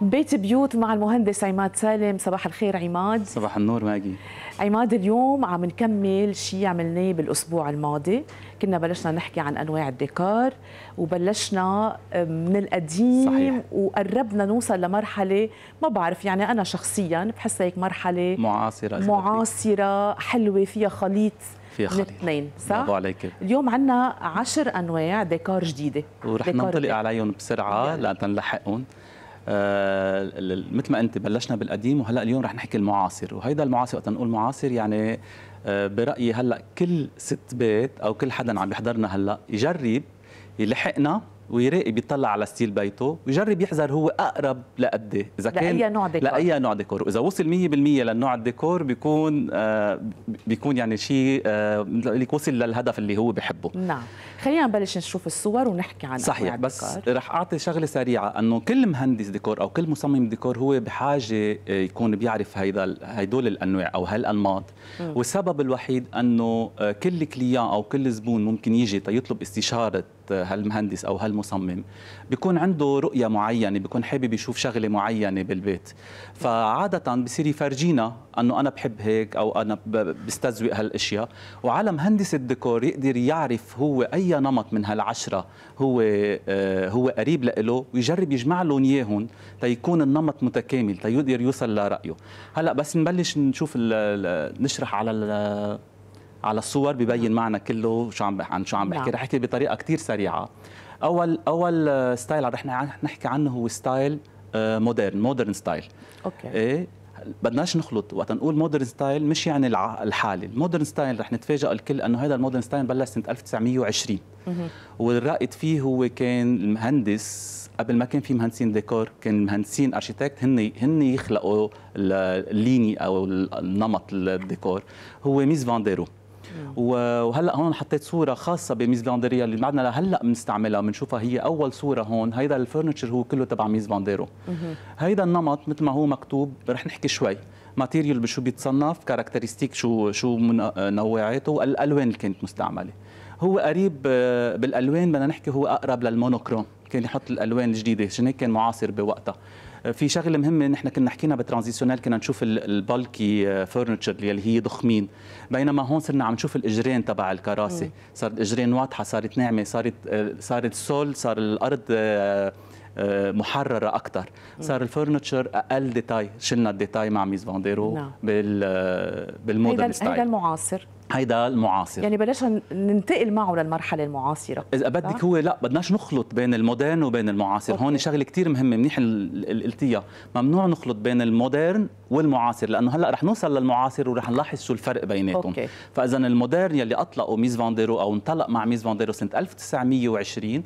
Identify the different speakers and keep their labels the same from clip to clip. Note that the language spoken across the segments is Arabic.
Speaker 1: بيت بيوت مع المهندس عماد سالم صباح الخير عماد صباح النور ماجي عماد اليوم عم نكمل شيء عملناه بالاسبوع الماضي كنا بلشنا نحكي عن انواع الديكار وبلشنا من القديم صحيح. وقربنا نوصل لمرحله ما بعرف يعني انا شخصيا بحس هيك مرحله معاصره معاصره حلوه فيها خليط فيها خليط اثنين صح برافو عليك اليوم عندنا عشر انواع ديكار جديده ورح ننطلق
Speaker 2: عليهم بسرعه يعني. لنلحقهم آه، مثل ما انت بلشنا بالقديم وهلا اليوم رح نحكي المعاصر وهيدا المعاصر وقت نقول معاصر يعني آه، برايي هلا كل ست بيت او كل حدا عم يحضرنا هلا يجرب يلحقنا ويراقب يطلع على ستيل بيته ويجرب يحذر هو اقرب لقد إيه. اذا كان لاي نوع ديكور لاي نوع ديكور واذا وصل 100% للنوع الديكور بيكون آه بيكون يعني شيء آه لك وصل للهدف اللي هو بحبه
Speaker 1: نعم خلينا نبلش نشوف الصور ونحكي عن صحيح بس
Speaker 2: رح اعطي شغله سريعه انه كل مهندس ديكور او كل مصمم ديكور هو بحاجه آه، يكون بيعرف هيدا هدول الانواع او هالانماط والسبب الوحيد انه آه، كل كليان او كل زبون ممكن يجي تيطلب استشاره هالمهندس او هالمصمم بيكون عنده رؤيه معينه بيكون حابب يشوف شغله معينه بالبيت فعاده بصير يفرجينا انه انا بحب هيك او انا بستذوق هالاشياء وعلى مهندس الديكور يقدر يعرف هو اي نمط من هالعشره هو آه، هو قريب له ويجرب يجمع لهم اياهم تيكون النمط متكامل تيقدر يوصل لرايه هلا بس نبلش نشوف نشرح على على الصور ببين معنا كله شو عم عن شو عم بحكي نعم. رح احكي بطريقه كثير سريعه اول اول ستايل رح نحكي عنه هو ستايل مودرن مودرن ستايل اوكي ايه بدناش نخلط وقت نقول مودرن ستايل مش يعني الحالي المودرن ستايل رح نتفاجئ الكل انه هذا المودرن ستايل بلش سنه 1920 والرائد فيه هو كان المهندس قبل ما كان في مهندسين ديكور كان مهندسين ارشيتكت هن هن يخلقوا الليني او النمط الديكور هو ميز فانديرو وهلا هون حطيت صوره خاصه بميز فانديريا اللي بعدنا لهلا بنستعملها بنشوفها هي اول صوره هون هيدا الفرنتشر هو كله تبع ميز بانديرو هيدا النمط مثل ما هو مكتوب رح نحكي شوي ماتيريال بشو بيتصنف كاركترستيك شو شو نوعاته الالوان اللي كانت مستعمله هو قريب آه، بالالوان بدنا نحكي هو اقرب للمونوكروم كان يحط الالوان الجديده عشان هيك كان معاصر بوقتها في شغله مهمه نحن كنا حكينا بالترانزيشنال كنا نشوف البلكي فرنتشر آه، اللي هي ضخمين بينما هون صرنا عم نشوف الاجرين تبع الكراسي صارت اجرين واضحه صارت ناعمه صارت آه، صارت السول صار الارض آه، محرره اكثر صار الفرنتشر اقل ديتاي شلنا الديتاي مع ميز فانديرو نعم. بالمودرن ستايل هذا
Speaker 1: المعاصر
Speaker 2: هيدا المعاصر يعني
Speaker 1: بلاش ننتقل معه للمرحله المعاصره اذا بدك
Speaker 2: هو لا بدناش نخلط بين المودرن وبين المعاصر أوكي. هون شغله كثير مهمه منيح قلتيها ممنوع نخلط بين المودرن والمعاصر لانه هلا رح نوصل للمعاصر ورح نلاحظ شو الفرق بيناتهم فاذا المودرن يلي اطلقه ميز فانديرو او انطلق مع ميز فانديرو سنه 1920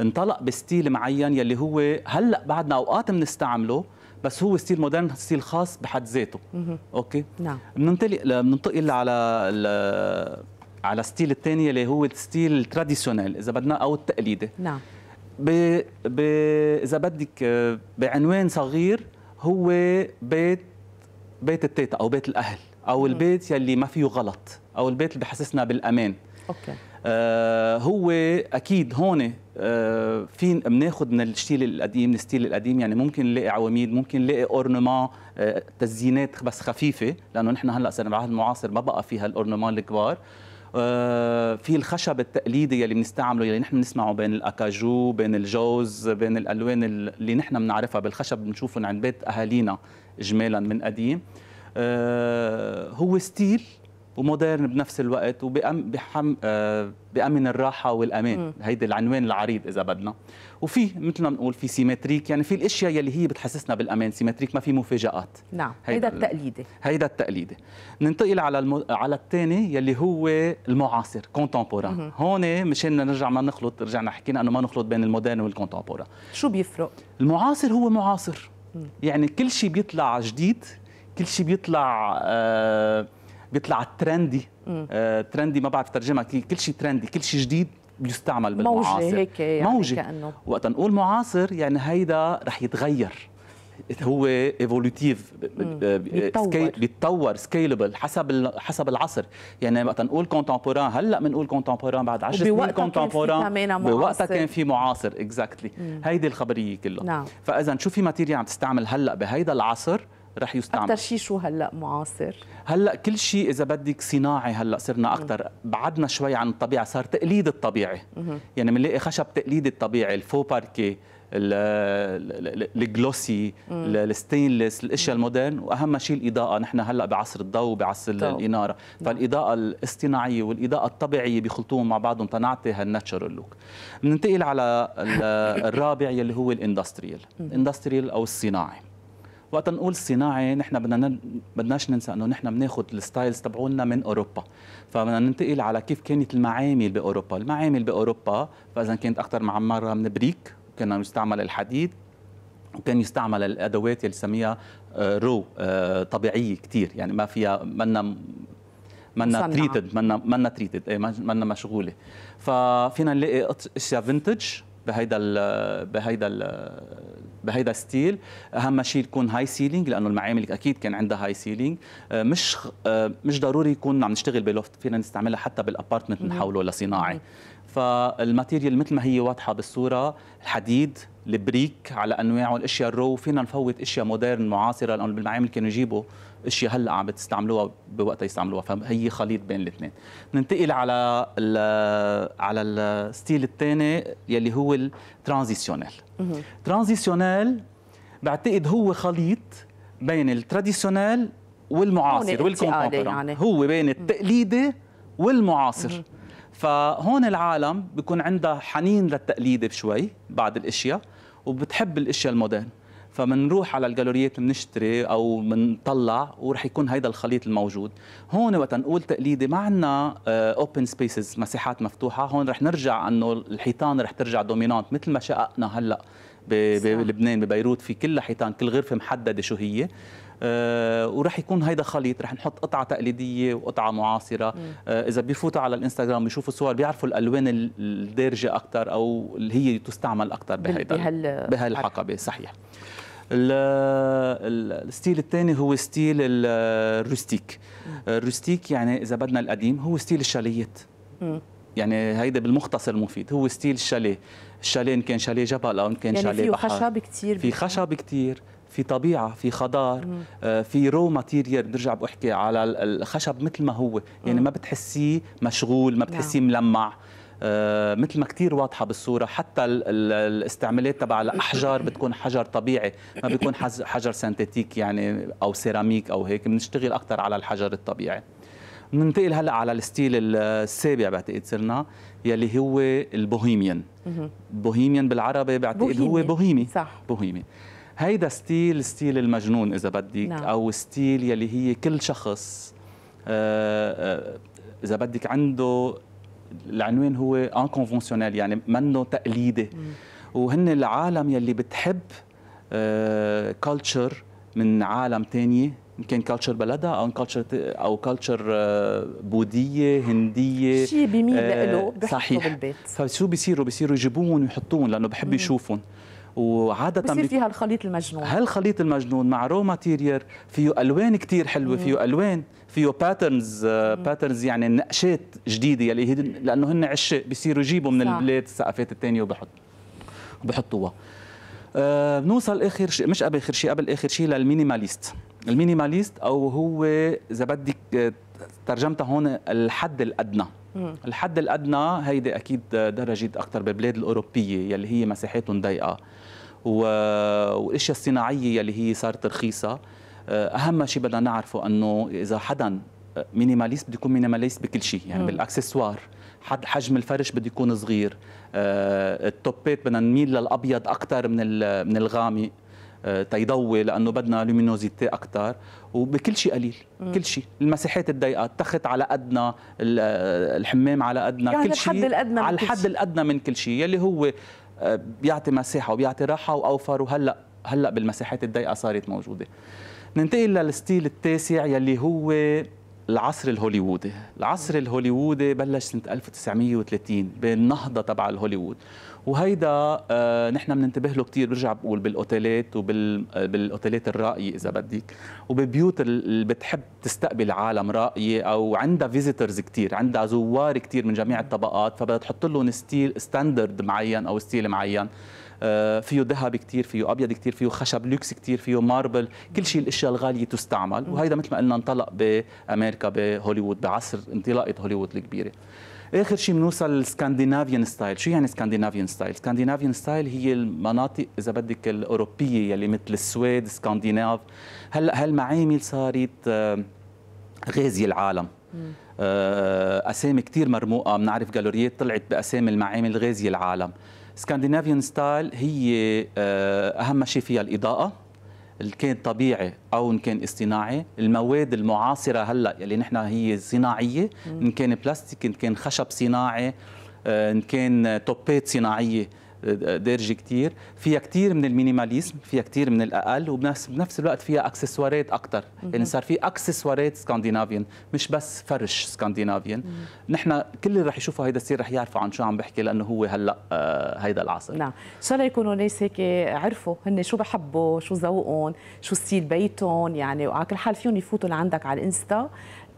Speaker 2: انطلق بستيل معين يلي هو هلا بعدنا اوقات بنستعمله بس هو ستيل مودرن ستيل خاص بحد ذاته اوكي نعم بننتقل بننتقل على ال... على ستيل الثاني اللي هو ستيل تراديشنال اذا بدنا او التقليدي نعم ب... ب... اذا بدك بعنوان صغير هو بيت بيت التيتا او بيت الاهل او البيت يلي ما فيه غلط او البيت اللي بحسسنا بالامان اوكي آه، هو اكيد هون آه، في بناخذ من الستيل القديم الستيل القديم يعني ممكن نلاقي عواميد ممكن نلاقي اورنمان آه، تزيينات بس خفيفه لانه نحن هلا صرنا بالعهد المعاصر ما بقى فيها الاورنمان الكبار في الخشب التقليدي اللي بنستعمله اللي نحن بنسمعه بين الاكاجو بين الجوز بين الالوان اللي نحن بنعرفها بالخشب بنشوفهم عند بيت اهالينا اجمالا من قديم هو ستيل ومودرن بنفس الوقت وبأمن آه، الراحة والأمان هيدي العنوان العريض إذا بدنا وفي مثل ما بنقول في سيمتريك يعني في الأشياء يلي هي بتحسسنا بالأمان سيمتريك ما في مفاجآت
Speaker 1: نعم هيدا التقليدي
Speaker 2: هيدا التقليدي ننتقل على المو... على الثاني يلي هو المعاصر كونتمبوران هون مشان نرجع ما نخلط رجعنا حكينا انه ما نخلط بين المودرن والكونتمبوران شو بيفرق المعاصر هو معاصر يعني كل شيء بيطلع جديد كل شيء بيطلع آه بيطلع ترندي آه ترندي ما بعرف ترجمها كل شيء ترندي كل شيء جديد بيستعمل بالمعاصر موجة هيك يعني موجة كأنه وقت نقول معاصر يعني هيدا رح يتغير هو ايفولوتيف آه، بيتطور بيتطور سكيلبل حسب حسب العصر يعني وقت نقول كونتمبوران هلا بنقول كونتمبوران بعد 10 سنين كونتمبوران بوقتها كان في معاصر اكزاكتلي exactly. هيدي الخبريه كلها نعم. فاذا شو في ماتيريا عم تستعمل هلا بهيدا العصر رح يستعمل اكثر شيء
Speaker 1: شو هلا معاصر
Speaker 2: هلا كل شيء اذا بدك صناعي هلا صرنا اكثر بعدنا شوي عن الطبيعه صار تقليد الطبيعي يعني بنلاقي خشب تقليدي الطبيعي الفو باركي الجلوسي الستينلس الاشياء المودرن واهم شيء الاضاءه نحن هلا بعصر الضوء بعصر طو. الاناره فالاضاءه الاصطناعيه والاضاءه الطبيعيه بيخلطوهم مع بعضهم تنعطي هالناتشرال لوك بننتقل على الرابع يلي هو الاندستريال الاندستريال او الصناعي وقت نقول صناعي نحن بدنا بدناش ننسى انه نحن بناخذ الستايلز تبعونا من اوروبا فبدنا ننتقل على كيف كانت المعامل باوروبا المعامل باوروبا فاذا كانت اكثر معمره من بريك كنا يستعمل الحديد وكان يستعمل الادوات اللي نسميها آه، رو آه، طبيعيه كثير يعني ما فيها منا
Speaker 1: منا تريتد
Speaker 2: منا منا تريتد إيه، منا مشغوله ففينا نلاقي اشياء فينتج بهيدا الـ بهيدا الـ بهيدا ستيل اهم شيء يكون هاي سيلينج لانه المعامل اكيد كان عندها هاي آه، سيلينج مش آه، مش ضروري يكون عم نشتغل بلوفت فينا نستعملها حتى بالابارتمنت نحوله لصناعي فالماتيريال مثل ما هي واضحه بالصوره الحديد البريك على انواعه الاشياء الرو فينا نفوت اشياء مودرن معاصره لانه بالمعامل كانوا يجيبوا اشياء هلا عم بتستعملوها بوقتها يستعملوها فهي خليط بين الاثنين ننتقل على الـ على الستيل الثاني يلي هو الترانزيشنال ترانزيشنال بعتقد هو خليط بين التراديشنال والمعاصر والكونتمبران يعني. هو بين التقليدي والمعاصر فهون العالم بيكون عندها حنين للتقليد بشوي بعض الاشياء وبتحب الاشياء المودرن فمنروح على الجالوريات بنشتري او بنطلع ورح يكون هيدا الخليط الموجود هون وقت نقول تقليدي ما عندنا اوبن سبيسز مساحات مفتوحه هون رح نرجع انه الحيطان رح ترجع دومينانت مثل ما شققنا هلا بلبنان ببيروت في كل حيطان كل غرفه محدده شو هي آه، وراح يكون هيدا خليط رح نحط قطعه تقليديه وقطعه معاصره آه، اذا بيفوتوا على الانستغرام بيشوفوا الصور بيعرفوا الالوان الدارجه اكثر او اللي هي تستعمل اكثر بهيدا بهالحقبه صحيح الستيل الثاني هو ستيل الروستيك آه، الروستيك يعني اذا بدنا القديم هو ستيل الشاليات يعني هيدا بالمختصر مفيد هو ستيل الشاليه الشاليه ان كان شاليه جبل او ان كان يعني شاليه بحر يعني في خشب كثير في خشب كثير في طبيعه في خضار مم. آه، في رو ماتيريال برجع بحكي على الخشب مثل ما هو يعني ما بتحسيه مشغول ما بتحسيه نعم. ملمع آه، مثل ما كثير واضحه بالصوره حتى الاستعمالات تبع الاحجار بتكون حجر طبيعي ما بيكون حجر سنتيتيك يعني او سيراميك او هيك بنشتغل اكثر على الحجر الطبيعي بننتقل هلا على الستيل السابع بعتقد صرنا يلي هو البوهيميان بوهيميان بالعربي بعتقد هو بوهيمي صح بوهيمي هيدا ستيل ستيل المجنون اذا بدك نعم. او ستيل يلي هي كل شخص آه، آه، اذا بدك عنده العنوان هو ان كونفونسيونيل يعني منه تقليدي وهن العالم يلي بتحب كلتشر آه، من عالم ثانيه ان كان كلتشر بلدها او كلتشر او كلتشر بوذيه هنديه شيء بيميل له بحطه بالبيت فشو طيب، بيصيروا بيصيروا يجيبوهم ويحطوهم لانه بحب يشوفهم وعاده بصير فيها
Speaker 1: الخليط المجنون
Speaker 2: هالخليط المجنون مع رو ماتيريال فيه الوان كثير حلوه فيه الوان فيه باترنز آه، باترنز يعني نقشات جديده يلي هي لانه هن عشاق بيصيروا يجيبوا من البلاد الثقافات الثانيه وبحط بحطوها آه بنوصل اخر شيء مش قبل اخر شيء قبل اخر شيء للمينيماليست المينيماليست او هو اذا بدك آه، ترجمتها هون الحد الادنى الحد الادنى هيدي اكيد درجه اكثر بالبلاد الاوروبيه يلي هي مساحاتهم ضيقه والاشياء الصناعيه يلي هي صارت رخيصه آه، اهم شيء بدنا نعرفه انه اذا حدا آه، مينيماليست بده يكون مينيماليست بكل شيء يعني بالاكسسوار حد حجم الفرش بده يكون صغير آه، التوبات بدنا نميل للابيض اكثر من من الغامق تيضوي لانه بدنا لومينوزيتي اكثر وبكل شيء قليل مم. كل شيء المساحات الضيقه التخت على قدنا الحمام على قدنا يعني كل شيء على الحد الادنى على الحد الادنى من كل شيء يلي هو آه، بيعطي مساحه وبيعطي راحه واوفر وهلا هلا بالمساحات الضيقه صارت موجوده ننتقل للستيل التاسع يلي هو العصر الهوليوودي العصر الهوليوودي بلش سنة 1930 بالنهضة تبع الهوليوود وهيدا آه، نحن بننتبه له كثير برجع بقول بالاوتيلات وبالاوتيلات آه، الراقيه اذا بدك وببيوت اللي بتحب تستقبل عالم راقيه او عندها فيزيتورز كثير عندها زوار كثير من جميع الطبقات فبدها تحط لهم ستيل ستاندرد معين او ستيل معين آه، فيه ذهب كثير فيه ابيض كثير فيه خشب لوكس كثير فيه ماربل كل شيء الاشياء الغاليه تستعمل وهيدا مثل ما قلنا انطلق بامريكا بهوليوود بعصر انطلاقه هوليوود الكبيره اخر شيء بنوصل السكندنافيان ستايل شو يعني سكندنافيان ستايل سكندنافيان ستايل هي المناطق اذا بدك الاوروبيه يلي مثل السويد سكندناف هلا هالمعامل صارت آه، غازيه العالم آه، اسامي كثير مرموقه بنعرف جالوريات طلعت باسامي المعامل غازيه العالم سكاندينافيان ستايل هي آه، اهم شيء فيها الاضاءه اللي كان طبيعي او ان كان اصطناعي المواد المعاصره هلا اللي يعني نحن هي صناعيه ان كان بلاستيك ان كان خشب صناعي آه، ان كان توبات صناعيه دارجه كثير فيها كثير من المينيماليزم فيها كثير من الاقل وبنفس الوقت فيها اكسسوارات اكثر يعني صار في اكسسوارات سكاندينافيان مش بس فرش سكاندينافيان نحن كل اللي رح يشوفوا هيدا السير رح يعرفوا عن شو عم بحكي لانه هو هلا آه، هيدا العصر نعم
Speaker 1: ان شاء الله يكونوا ناس هيك عرفوا هن شو بحبوا شو ذوقهم شو ستيل بيتهم يعني وعلى كل حال فيهم يفوتوا لعندك على الانستا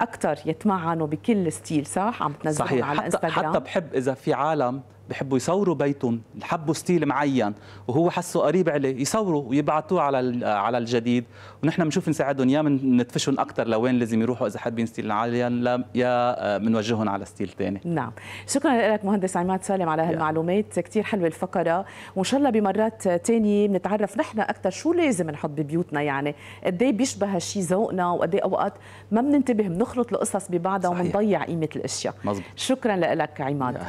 Speaker 1: اكثر يتمعنوا بكل ستيل صح عم تنزلهم على انستغرام حتى
Speaker 2: بحب اذا في عالم بحبوا يصوروا بيتهم حبوا ستيل معين وهو حسه قريب عليه يصوروا ويبعتوه على على الجديد ونحن بنشوف نساعدهم يا ندفشهم اكثر لوين لازم يروحوا اذا حابين ستيل عاليا يا بنوجههم آه، على ستيل ثاني
Speaker 1: نعم شكرا لك مهندس عماد سالم على هالمعلومات كثير حلوه الفقره وان شاء الله بمرات ثانيه بنتعرف نحن اكثر شو لازم نحط ببيوتنا يعني قد ايه بيشبه هالشيء ذوقنا وقد ايه اوقات ما بننتبه بنخلط القصص ببعضها وبنضيع قيمه الاشياء مزبط. شكرا لك عماد